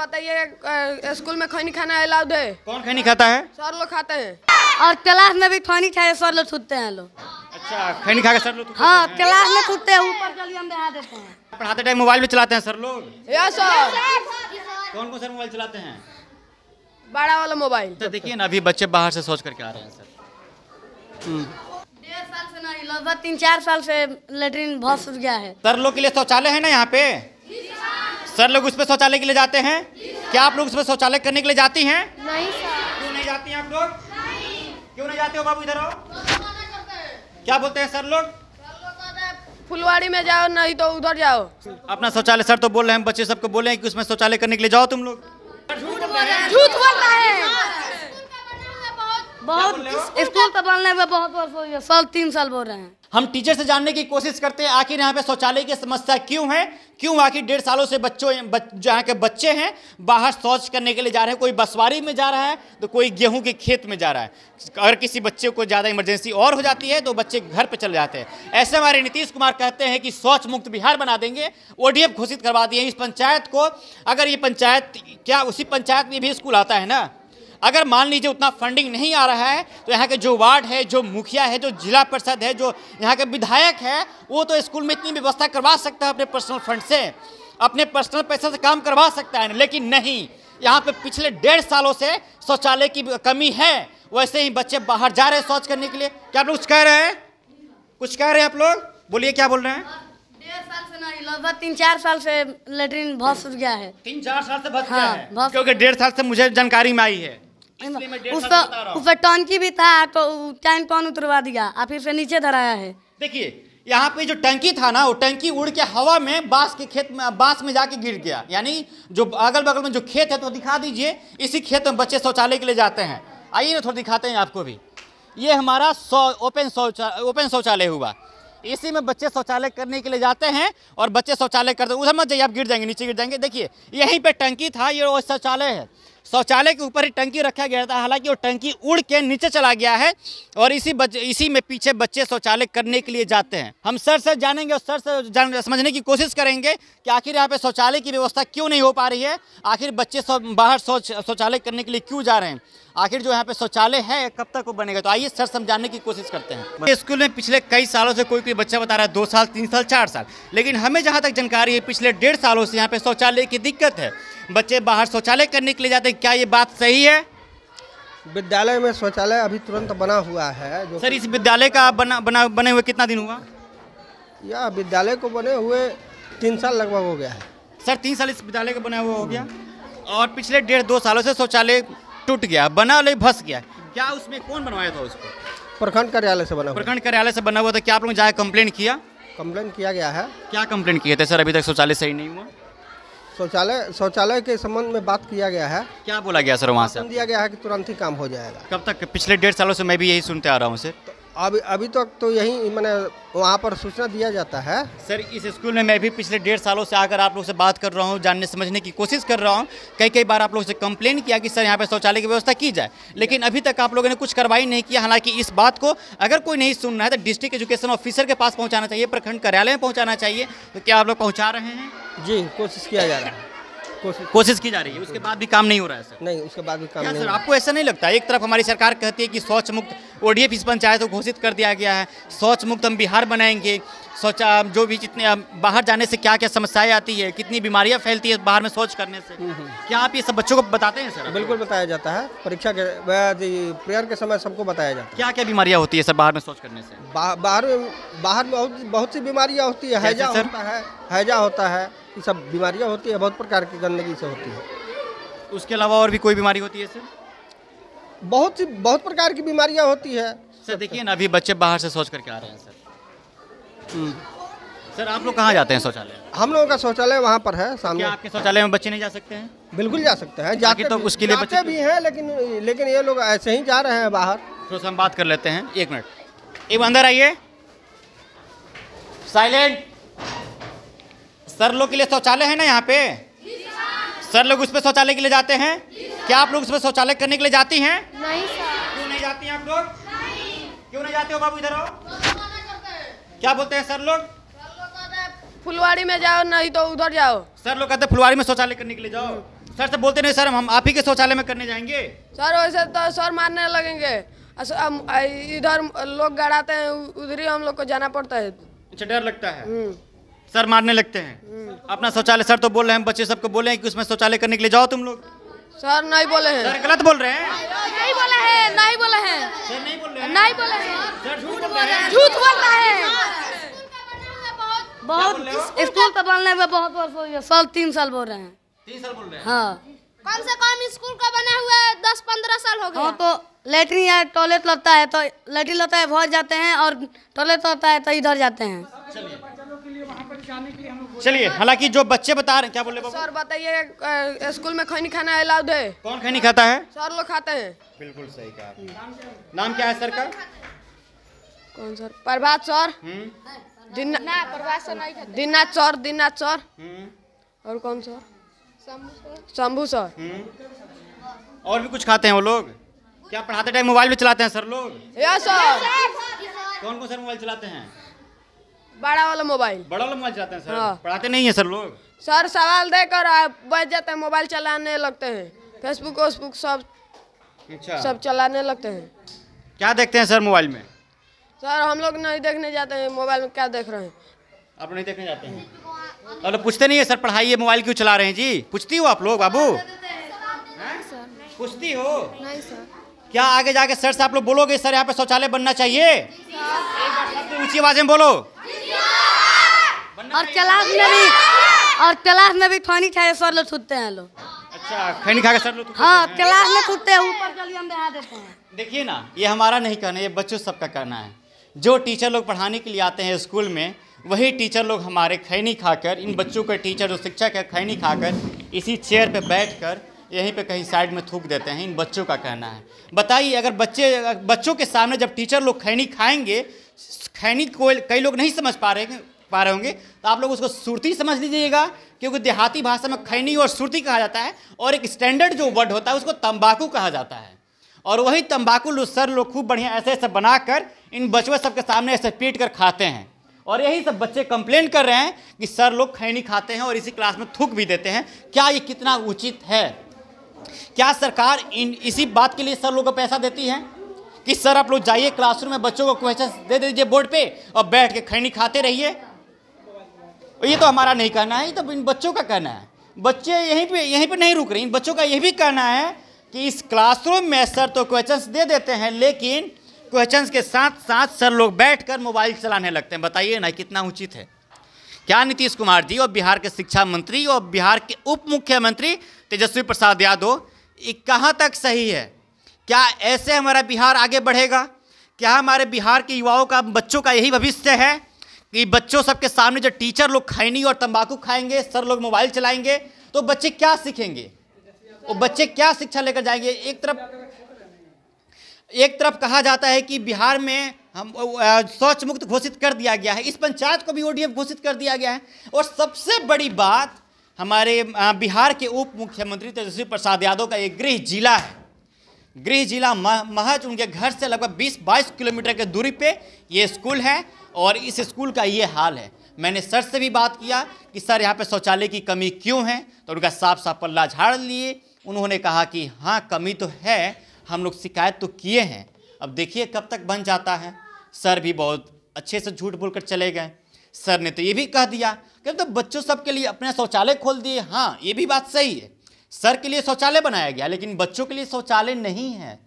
बताइए स्कूल में खैनी खाना अलाउड है कौन खैनी खाता है सर लोग खाते हैं और क्लास में भी खैनी खाए सर लोग छूटते हैं लोग अच्छा खैनी खा के सर लोग तो हाँ क्लास में छूटते हैं ऊपर चलिए हम दहा देते हैं पढ़ाते टाइम मोबाइल भी चलाते हैं सर लोग यस सर कौन कौन सर मोबाइल चलाते हैं बड़ा वाला मोबाइल तो देखिए ना अभी बच्चे बाहर से सोच करके आ रहे हैं सर हम्म। डेढ़ साल से नहीं लगभग तीन चार साल से लेटरिन बहुत सुख गया है सर लोग के लिए शौचालय है ना यहाँ पे सर लोग उसमें शौचालय के लिए जाते हैं क्या आप लोग उसमें शौचालय करने के लिए जाती हैं नहीं क्यों नहीं जाती हैं आप लोग क्यों नहीं जाते हो बाबू इधर आओ क्या बोलते हैं सर लोग फुलवाड़ी में जाओ नहीं तो उधर जाओ अपना शौचालय सर तो बोल रहे हैं बच्चे सबको बोले हैं कि उसमें शौचालय करने के लिए जाओ तुम लोग झूठ बोल है बहुत स्कूल का बनने में बहुत साल तीन साल बोल रहे हैं हम टीचर से जानने की कोशिश करते हैं आखिर यहाँ पे शौचालय की समस्या क्यों है क्यों आखिर डेढ़ सालों से बच्चों यहाँ के बच्चे हैं बाहर शौच करने के लिए जा रहे हैं कोई बसवारी में जा रहा है तो कोई गेहूं के खेत में जा रहा है अगर किसी बच्चे को ज़्यादा इमरजेंसी और हो जाती है तो बच्चे घर पर चले जाते हैं ऐसे हमारे नीतीश कुमार कहते हैं कि शौच मुक्त बिहार बना देंगे ओ घोषित करवा दिए इस पंचायत को अगर ये पंचायत क्या उसी पंचायत में भी स्कूल आता है ना अगर मान लीजिए उतना फंडिंग नहीं आ रहा है तो यहाँ के जो वार्ड है जो मुखिया है जो जिला परिषद है जो यहाँ के विधायक है वो तो स्कूल में इतनी व्यवस्था करवा सकता है अपने पर्सनल फंड से अपने पर्सनल पैसे से काम करवा सकता है लेकिन नहीं यहाँ पे पिछले डेढ़ सालों से शौचालय की कमी है वैसे ही बच्चे बाहर जा रहे हैं शौच करने के लिए क्या आप लोग कुछ कह रहे हैं कुछ कह रहे हैं आप लोग बोलिए क्या बोल रहे हैं डेढ़ साल से नहीं लगभग तीन चार साल से लेटरिन बहुत सुख गया है तीन चार साल से बहुत हाँ, क्योंकि डेढ़ साल से मुझे जानकारी में आई है उसका टंकी भी था तो टाइम कौन उतरवा दिया आप फिर से नीचे धराया है देखिए यहाँ पे जो टंकी था ना वो टंकी उड़ के हवा में बांस के खेत में बांस में जाके गिर गया यानी जो अगल बगल में जो खेत है तो दिखा दीजिए इसी खेत में बच्चे शौचालय के लिए जाते हैं आइए ना थोड़ा दिखाते हैं आपको भी ये हमारा सौ ओपन शौचालय ओपन शौचालय हुआ इसी में बच्चे शौचालय करने के लिए जाते हैं और बच्चे शौचालय करते उधर मत जाइए आप गिर जाएंगे नीचे गिर जाएंगे देखिए यहीं पे टंकी था ये शौचालय है शौचालय के ऊपर ही टंकी रखा गया था हालांकि वो टंकी उड़ के नीचे चला गया है और इसी बच, इसी में पीछे बच्चे शौचालय करने के लिए जाते हैं हम सर से जानेंगे और सर से जान, समझने की कोशिश करेंगे कि आखिर यहाँ पे शौचालय की व्यवस्था क्यों नहीं हो पा रही है आखिर बच्चे सौ, बाहर शौचालय करने के लिए क्यों जा रहे हैं आखिर जो यहाँ पे शौचालय है कब तक वो बनेगा तो आइए सर समझाने की कोशिश करते हैं स्कूल में पिछले कई सालों से कोई कोई बच्चा बता रहा है दो साल तीन साल चार साल लेकिन हमें जहाँ तक जानकारी है पिछले डेढ़ सालों से यहाँ पे शौचालय की दिक्कत है बच्चे बाहर शौचालय करने के लिए जाते हैं क्या ये बात सही है विद्यालय में शौचालय अभी तुरंत बना हुआ है जो सर इस विद्यालय का बना बना बने हुए कितना दिन हुआ या विद्यालय को बने हुए तीन साल लगभग हो गया है सर तीन साल इस विद्यालय का बना हुआ हो गया और पिछले डेढ़ दो सालों से शौचालय टूट गया बना ले भस गया क्या उसमें कौन बनवाया था उसको प्रखंड कार्यालय से बना प्रखंड कार्यालय से बना हुआ था क्या आप लोग जाए कम्प्लेन किया कम्प्लेन किया गया है क्या कम्प्लेन किए थे सर अभी तक शौचालय सही नहीं हुआ शौचालय शौचालय के संबंध में बात किया गया है क्या बोला गया सर वहाँ से दिया गया है कि तुरंत ही काम हो जाएगा कब तक पिछले डेढ़ सालों से मैं भी यही सुनते आ रहा हूँ सर अभी अभी तक तो, तो यही मैंने वहाँ पर सूचना दिया जाता है सर इस स्कूल में मैं भी पिछले डेढ़ सालों से आकर आप लोग से बात कर रहा हूँ जानने समझने की कोशिश कर रहा हूँ कई कई बार आप लोग से कंप्लेन किया कि सर यहाँ पर शौचालय की व्यवस्था की जाए लेकिन अभी तक आप लोगों ने कुछ कार्रवाई नहीं किया हालांकि इस बात को अगर कोई नहीं सुन रहा है तो डिस्ट्रिक्ट एजुकेशन ऑफिसर के पास पहुँचाना चाहिए प्रखंड कार्यालय में पहुँचाना चाहिए तो क्या आप लोग पहुँचा रहे हैं जी कोशिश किया जा रहा है कोशिश की जा रही है उसके बाद भी काम नहीं हो रहा है सर नहीं उसके बाद भी काम नहीं सर आपको ऐसा नहीं लगता एक तरफ हमारी सरकार कहती है कि शौच मुक्त ओडीएफ इस पंचायत को घोषित कर दिया गया है शौच मुक्त हम बिहार बनाएंगे शौचा जो भी जितने बाहर जाने से क्या क्या समस्याएं आती है कितनी बीमारियां फैलती है बाहर में शौच करने से हम्म, हम्म। क्या आप ये सब बच्चों को बताते हैं सर बिल्कुल बताया जाता है परीक्षा के प्रेयर के समय सबको बताया जाता है क्या क्या बीमारियाँ होती है सर बाहर में शौच करने से बाहर बाहर में बहुत सी बीमारियाँ होती है हैजा होता है हैजा होता है ये सब बीमारियाँ होती है बहुत प्रकार की गंदगी से होती है उसके अलावा और भी कोई बीमारी होती है सर बहुत सी बहुत प्रकार की बीमारियाँ होती है सर देखिए ना अभी बच्चे बाहर से सोच करके आ रहे हैं सर हम्म। सर आप लोग कहाँ जाते हैं शौचालय हम लोगों का शौचालय वहाँ पर है सामने आपके शौचालय में बच्चे नहीं जा सकते हैं बिल्कुल जा सकते हैं जाके तो उसके लिए बच्चे भी हैं लेकिन लेकिन ये लोग ऐसे ही जा रहे हैं बाहर तो हम बात कर लेते हैं एक मिनट एक अंदर आइए साइलेंट सर लोग के लिए शौचालय है ना यहाँ पे सर लोग उस पर शौचालय के लिए जाते हैं क्या आप लोग उस पर शौचालय करने के लिए जाती हैं नहीं क्यों नहीं जाती हैं आप लोग क्यों नहीं जाते हो बाबू इधर आओ क्या बोलते हैं सर लोग फुलवाड़ी में जाओ नहीं तो उधर जाओ सर लोग कहते फुलवाड़ी में शौचालय करने के लिए जाओ सर से बोलते नहीं सर हम आप ही के शौचालय में करने जाएंगे सर वैसे तो सर मारने लगेंगे इधर लोग गड़ाते हैं उधर ही हम लोग को जाना पड़ता है अच्छा डर लगता है हम्म। सर मारने लगते हैं अपना शौचालय सर तो बोल रहे हैं बच्चे सबको बोले हैं कि उसमें शौचालय करने के लिए जाओ तुम लोग सर नहीं बोले हैं सर गलत बोल रहे हैं नहीं बोले हैं नहीं बोले हैं सर नहीं बोल रहे हैं नहीं बोले हैं सर झूठ बोल रहे हैं झूठ बोल रहा है बहुत स्कूल का बनने में बहुत बहुत हो गया साल तीन साल बोल रहे हैं तीन साल बोल रहे हैं हाँ कम से कम स्कूल का बना हुआ है दस पंद्रह साल हो गया हाँ तो लेटरिन या टॉयलेट लगता है तो लेटरिन लगता है बहुत जाते हैं और टॉयलेट लगता है तो इधर जाते हैं चलिए हालांकि जो बच्चे बता रहे हैं क्या बोले सर बताइए स्कूल में खैनी खाना अलाउड है कौन खैनी खाता है सर लोग खाते हैं बिल्कुल सही कहा नाम क्या है सर का कौन सर प्रभात सर हम्म। दिना, प्रभात सर दिना चौर दिना हम्म। चौर और कौन सर शंभू सर हम्म। और भी कुछ खाते हैं वो लोग क्या पढ़ाते टाइम मोबाइल भी चलाते हैं सर लोग यस सर कौन कौन सर मोबाइल चलाते हैं बड़ा वाला मोबाइल बड़ा वाला मोबाइल चलाते हैं सर हाँ। पढ़ाते नहीं है सर लोग सर सवाल देकर बच जाते हैं मोबाइल चलाने लगते हैं फेसबुक वेसबुक सब अच्छा। सब चलाने लगते हैं क्या देखते हैं सर मोबाइल में सर हम लोग नहीं देखने जाते हैं मोबाइल में क्या देख रहे हैं आप नहीं देखने जाते हैं अरे पूछते नहीं है सर पढ़ाई है मोबाइल क्यों चला रहे हैं जी पूछती हो आप लोग बाबू पूछती हो क्या आगे जाके सर से आप लोग बोलोगे सर यहाँ पे शौचालय बनना चाहिए ऊंची आवाज में बोलो और क्लास में भी और क्लास में भी पानी खाए सर लोग छूटते हैं लोग अच्छा खा के सर लोग हाँ क्लास में छूटते हैं ऊपर जल्दी हम बहा देते हैं देखिए ना ये हमारा नहीं करना ये बच्चों सबका करना है जो टीचर लोग पढ़ाने के लिए आते हैं स्कूल में वही टीचर लोग हमारे खैनी खाकर इन बच्चों के टीचर जो शिक्षक है खैनी खाकर इसी चेयर पे बैठकर यहीं पे कहीं साइड में थूक देते हैं इन बच्चों का कहना है बताइए अगर बच्चे बच्चों के सामने जब टीचर लोग खैनी खाएंगे खैनी को कई लोग नहीं समझ पा रहे पा रहे होंगे तो आप लोग उसको सुरती समझ लीजिएगा क्योंकि देहाती भाषा में खैनी और सुरती कहा जाता है और एक स्टैंडर्ड जो वर्ड होता है उसको तंबाकू कहा जाता है और वही तंबाकू लो सर लोग खूब बढ़िया ऐसे ऐसे बनाकर इन बच्चों सबके सामने ऐसे पीट कर खाते हैं और यही सब बच्चे कंप्लेन कर रहे हैं कि सर लोग खैनी खाते हैं और इसी क्लास में थूक भी देते हैं क्या ये कितना उचित है क्या सरकार इन इसी बात के लिए सर लोग को पैसा देती है कि सर आप लोग जाइए क्लासरूम में बच्चों को क्वेश्चन दे दीजिए बोर्ड पे और बैठ के खैनी खाते रहिए ये तो हमारा नहीं कहना है ये तो इन बच्चों का कहना है बच्चे यहीं पर यहीं पर नहीं रुक रहे इन बच्चों का ये भी कहना है कि इस क्लासरूम में सर तो क्वेश्चन दे देते हैं लेकिन क्वेश्चन के साथ साथ सर लोग बैठकर मोबाइल चलाने लगते हैं बताइए ना कितना उचित है क्या नीतीश कुमार जी और बिहार के शिक्षा मंत्री और बिहार के उप मुख्यमंत्री तेजस्वी प्रसाद यादव ये कहाँ तक सही है क्या ऐसे हमारा बिहार आगे बढ़ेगा क्या हमारे बिहार के युवाओं का बच्चों का यही भविष्य है कि बच्चों सबके सामने जो टीचर लोग खैनी और तंबाकू खाएंगे सर लोग मोबाइल चलाएंगे तो बच्चे क्या सीखेंगे वो बच्चे क्या शिक्षा लेकर जाएंगे एक तरफ एक तरफ कहा जाता है कि बिहार में हम शौच मुक्त घोषित कर दिया गया है इस पंचायत को भी ओडीएफ घोषित कर दिया गया है और सबसे बड़ी बात हमारे बिहार के उप मुख्यमंत्री तेजस्वी प्रसाद यादव का एक गृह जिला है गृह जिला महज उनके घर से लगभग 20-22 किलोमीटर के दूरी पे ये स्कूल है और इस स्कूल का ये हाल है मैंने सर से भी बात किया कि सर यहाँ पर शौचालय की कमी क्यों है तो उनका साफ साफ पल्ला झाड़ लिए उन्होंने कहा कि हाँ कमी तो है हम लोग शिकायत तो किए हैं अब देखिए कब तक बन जाता है सर भी बहुत अच्छे से झूठ बोलकर चले गए सर ने तो ये भी कह दिया कि तो बच्चों सब के लिए अपना शौचालय खोल दिए हाँ ये भी बात सही है सर के लिए शौचालय बनाया गया लेकिन बच्चों के लिए शौचालय नहीं है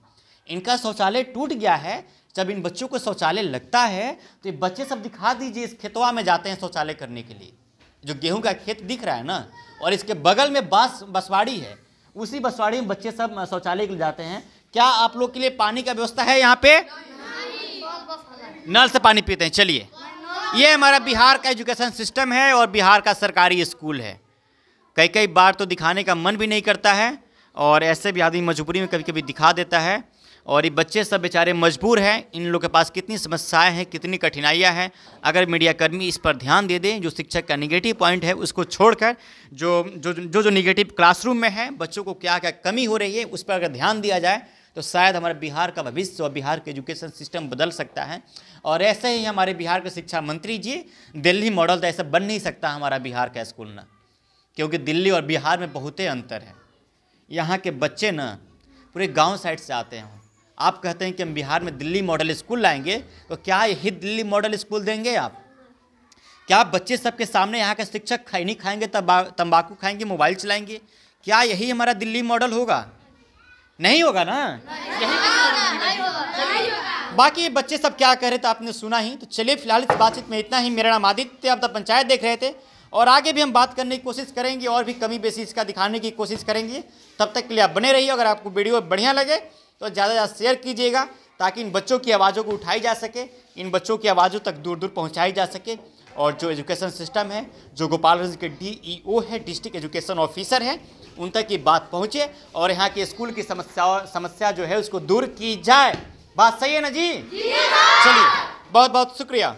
इनका शौचालय टूट गया है जब इन बच्चों को शौचालय लगता है तो ये बच्चे सब दिखा दीजिए इस खेतवा में जाते हैं शौचालय करने के लिए जो गेहूं का खेत दिख रहा है ना और इसके बगल में बास बसवाड़ी है उसी बसवाड़ी में बच्चे सब शौचालय के जाते हैं क्या आप लोग के लिए पानी का व्यवस्था है यहाँ पे नल से पानी पीते हैं चलिए ये हमारा बिहार का एजुकेशन सिस्टम है और बिहार का सरकारी स्कूल है कई कई बार तो दिखाने का मन भी नहीं करता है और ऐसे भी आदमी मजबूरी में कभी कभी दिखा देता है और ये बच्चे सब बेचारे मजबूर हैं इन लोगों के पास कितनी समस्याएं हैं कितनी कठिनाइयां हैं अगर मीडियाकर्मी इस पर ध्यान दे दें जो शिक्षक का निगेटिव पॉइंट है उसको छोड़कर जो जो जो जो निगेटिव क्लासरूम में है बच्चों को क्या क्या कमी हो रही है उस पर अगर ध्यान दिया जाए तो शायद हमारे बिहार का भविष्य और बिहार के एजुकेशन सिस्टम बदल सकता है और ऐसे ही हमारे बिहार के शिक्षा मंत्री जी दिल्ली मॉडल तो ऐसा बन नहीं सकता हमारा बिहार का स्कूल ना क्योंकि दिल्ली और बिहार में बहुत ही अंतर है यहाँ के बच्चे न पूरे गाँव साइड से आते हैं आप कहते हैं कि हम बिहार में दिल्ली मॉडल स्कूल लाएंगे तो क्या यही दिल्ली मॉडल स्कूल देंगे आप क्या बच्चे सबके सामने यहाँ के शिक्षक खैनी खाएंगे तंबाकू खाएंगे मोबाइल चलाएंगे क्या यही हमारा दिल्ली मॉडल होगा नहीं होगा ना बाकी बच्चे सब क्या कह रहे थे आपने सुना ही तो चलिए फिलहाल इस बातचीत में इतना ही मेरा नाम आदित्य आप तब तो पंचायत देख रहे थे और आगे भी हम बात करने की कोशिश करेंगे और भी कमी बेसी इसका दिखाने की कोशिश करेंगे तब तक के लिए आप बने रहिए अगर आपको वीडियो बढ़िया लगे तो ज़्यादा से ज़्यादा शेयर कीजिएगा ताकि इन बच्चों की आवाज़ों को उठाई जा सके इन बच्चों की आवाज़ों तक दूर दूर पहुँचाई जा सके और जो एजुकेशन सिस्टम है जो गोपालगंज के डीईओ e है डिस्ट्रिक्ट एजुकेशन ऑफिसर है उन तक ये बात पहुँचे और यहाँ के स्कूल की समस्या समस्या जो है उसको दूर की जाए बात सही है ना जी हाँ। चलिए बहुत बहुत शुक्रिया